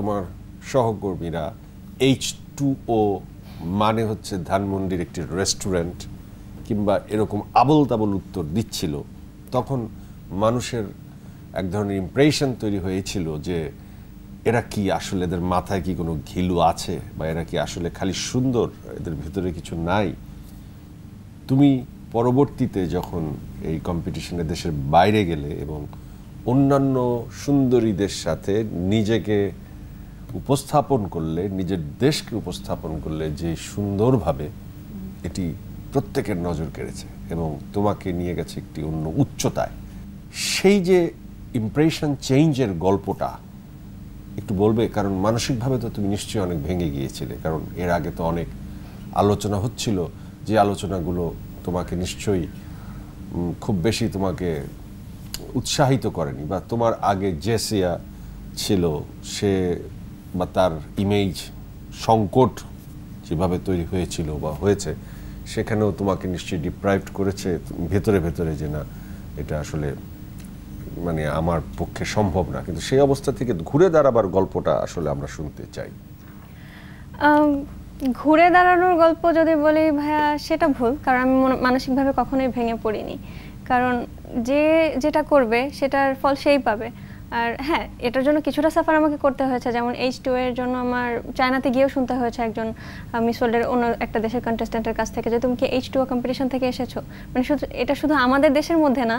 তোমার সহকর্মীরা H two ও মানে হচ্ছে ধানমন্ডির একটি রেস্টুরেন্ট কিংবা এরকম আবল তাবল উত্তর দিচ্ছিল তখন মানুষের এক ধরনের ইমপ্রেশন তৈরি হয়েছিল যে এরা কি আসলে এদের মাথায় কি কোনো ঘিলু আছে বা এরা কি আসলে খালি সুন্দর এদের ভিতরে কিছু নাই তুমি পরবর্তীতে যখন এই কম্পিটিশনে দেশের বাইরে গেলে এবং অন্যান্য সুন্দরীদের সাথে নিজেকে উপস্থাপন করলে নিজের দেশকে উপস্থাপন করলে যে সুন্দরভাবে এটি প্রত্যেকের নজর কেড়েছে এবং তোমাকে নিয়ে গেছে একটি অন্য উচ্চতায় সেই যে ইমপ্রেশন চেঞ্জের গল্পটা একটু বলবে কারণ মানসিকভাবে তো তুমি নিশ্চয়ই অনেক ভেঙে গিয়েছিলে কারণ এর আগে তো অনেক আলোচনা হচ্ছিল যে আলোচনাগুলো তোমাকে নিশ্চয়ই খুব বেশি তোমাকে উৎসাহিত করেনি বা তোমার আগে জেসিয়া ছিল সে বা তার ইমেজ সংকট যেভাবে তৈরি হয়েছিল বা হয়েছে সেখানেও তোমাকে নিশ্চয়ই ডিপ্রাইভড করেছে ভেতরে ভেতরে যে না এটা আসলে মানে আমার পক্ষে সম্ভব না কিন্তু সেই অবস্থা থেকে ঘুরে দাঁড়াবার গল্পটা আসলে আমরা শুনতে চাই ঘুরে দাঁড়ানোর গল্প যদি বলি ভাইয়া সেটা ভুল কারণ আমি মানসিকভাবে কখনোই ভেঙে পড়িনি কারণ যে যেটা করবে সেটার ফল সেই পাবে আর হ্যাঁ এটার জন্য কিছুটা সাফার আমাকে করতে হয়েছে যেমন এইচ টু এর জন্য আমার চায়নাতে গিয়েও শুনতে হয়েছে একজন মিস ওয়ার্ল্ডের অন্য একটা দেশের কন্টেস্ট্যান্টের কাছ থেকে যে তুমি কি এইচ টু কম্পিটিশন থেকে এসেছো মানে শুধু এটা শুধু আমাদের দেশের মধ্যে না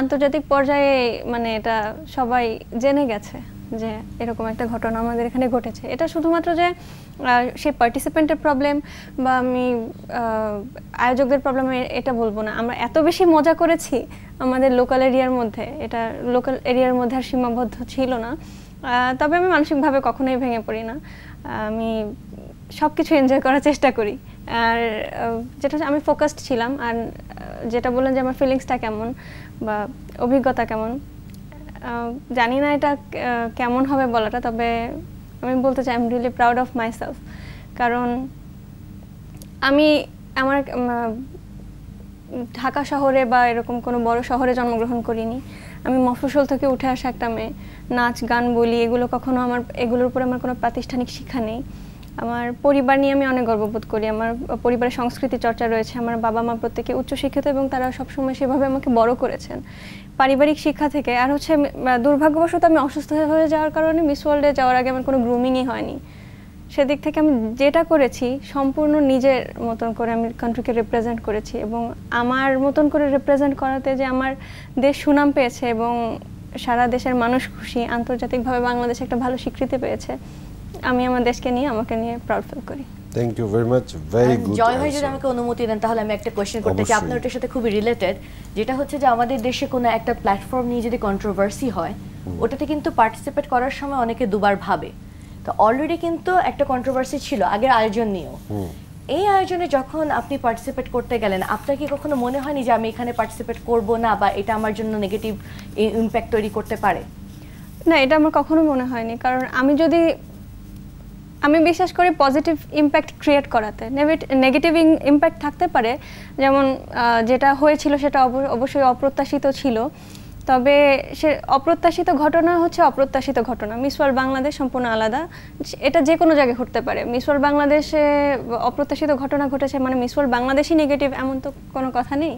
আন্তর্জাতিক পর্যায়ে মানে এটা সবাই জেনে গেছে যে এরকম একটা ঘটনা আমাদের এখানে ঘটেছে এটা শুধুমাত্র যে সেই পার্টিসিপেন্টের প্রবলেম বা আমি আয়োজকদের প্রবলেম এটা বলবো না আমরা এত বেশি মজা করেছি আমাদের লোকাল এরিয়ার মধ্যে এটা লোকাল এরিয়ার মধ্যে আর সীমাবদ্ধ ছিল না তবে আমি মানসিকভাবে কখনোই ভেঙে পড়ি না আমি সব কিছু এনজয় করার চেষ্টা করি আর যেটা আমি ফোকাসড ছিলাম আর যেটা বললেন যে আমার ফিলিংসটা কেমন বা অভিজ্ঞতা কেমন জানি না এটা কেমন হবে বলাটা তবে আমি বলতে চাই I am really proud of myself কারণ আমি আমার ঢাকা শহরে বা এরকম কোনো বড় শহরে জন্মগ্রহণ করিনি আমি মফসল থেকে উঠে আসা একটা মেয়ে নাচ গান বলি এগুলো কখনো আমার এগুলোর উপরে আমার কোনো প্রাতিষ্ঠানিক শিক্ষা নেই আমার পরিবার নিয়ে আমি অনেক গর্ববোধ করি আমার পরিবারের সংস্কৃতি চর্চা রয়েছে আমার বাবা মা প্রত্যেকে শিক্ষিত এবং তারা সবসময় সেভাবে আমাকে বড় করেছেন পারিবারিক শিক্ষা থেকে আর হচ্ছে দুর্ভাগ্যবশত আমি অসুস্থ হয়ে যাওয়ার কারণে মিস ওয়ার্ল্ডে যাওয়ার আগে আমার কোনো গ্রুমিংই হয়নি সেদিক থেকে আমি যেটা করেছি সম্পূর্ণ নিজের মতন করে আমি কান্ট্রিকে রিপ্রেজেন্ট করেছি এবং আমার মতন করে রিপ্রেজেন্ট করাতে যে আমার দেশ সুনাম পেয়েছে এবং সারা দেশের মানুষ খুশি আন্তর্জাতিকভাবে বাংলাদেশ একটা ভালো স্বীকৃতি পেয়েছে আমি আমার দেশকে নিয়ে আমাকে নিয়ে প্রাউড ফিল করি thank you very much very good Joy ভাই যদি আমাকে অনুমতি দেন তাহলে আমি একটা কোশ্চেন করতে চাই আপনার ওটার সাথে খুবই রিলেটেড যেটা হচ্ছে যে আমাদের দেশে কোনো একটা প্ল্যাটফর্ম নিয়ে যদি কন্ট্রোভার্সি হয় ওটাতে কিন্তু পার্টিসিপেট করার সময় অনেকে দুবার ভাবে তো অলরেডি কিন্তু একটা কন্ট্রোভার্সি ছিল আগের আয়োজন নিয়েও এই আয়োজনে যখন আপনি পার্টিসিপেট করতে গেলেন আপনার কি কখনো মনে হয়নি যে আমি এখানে পার্টিসিপেট করব না বা এটা আমার জন্য নেগেটিভ ইম্প্যাক্ট তৈরি করতে পারে না এটা আমার কখনো মনে হয়নি কারণ আমি যদি আমি বিশ্বাস করি পজিটিভ ইম্প্যাক্ট ক্রিয়েট করাতে নেগেটিভ ইম্প্যাক্ট থাকতে পারে যেমন যেটা হয়েছিল সেটা অবশ্যই অপ্রত্যাশিত ছিল তবে সে অপ্রত্যাশিত ঘটনা হচ্ছে অপ্রত্যাশিত ঘটনা মিস ওয়ার্ল্ড বাংলাদেশ সম্পূর্ণ আলাদা এটা যে কোনো জায়গায় ঘটতে পারে মিস ওয়ার্ল্ড বাংলাদেশে অপ্রত্যাশিত ঘটনা ঘটেছে মানে মিস ওয়ার্ল্ড বাংলাদেশই নেগেটিভ এমন তো কোনো কথা নেই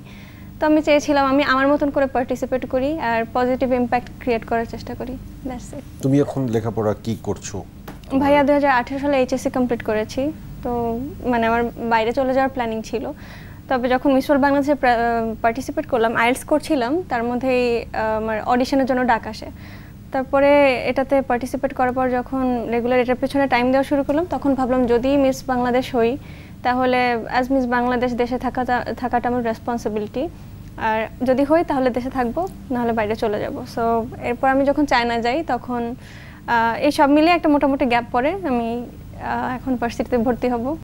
তো আমি চেয়েছিলাম আমি আমার মতন করে পার্টিসিপেট করি আর পজিটিভ ইম্প্যাক্ট ক্রিয়েট করার চেষ্টা করি তুমি এখন লেখাপড়া কি করছো ভাইয়া দু সালে এইচএসসি কমপ্লিট করেছি তো মানে আমার বাইরে চলে যাওয়ার প্ল্যানিং ছিল তবে যখন মিস ওয়ার্ল্ড বাংলাদেশে পার্টিসিপেট করলাম আইলস করছিলাম তার মধ্যেই আমার অডিশনের জন্য ডাক আসে তারপরে এটাতে পার্টিসিপেট করার পর যখন রেগুলার এটার পেছনে টাইম দেওয়া শুরু করলাম তখন ভাবলাম যদি মিস বাংলাদেশ হই তাহলে অ্যাজ মিস বাংলাদেশ দেশে থাকাটা থাকাটা আমার রেসপন্সিবিলিটি আর যদি হই তাহলে দেশে থাকবো নাহলে বাইরে চলে যাব সো এরপর আমি যখন চায়না যাই তখন এই সব মিলে একটা মোটামুটি গ্যাপ পরে আমি এখন ভার্সিটিতে ভর্তি হব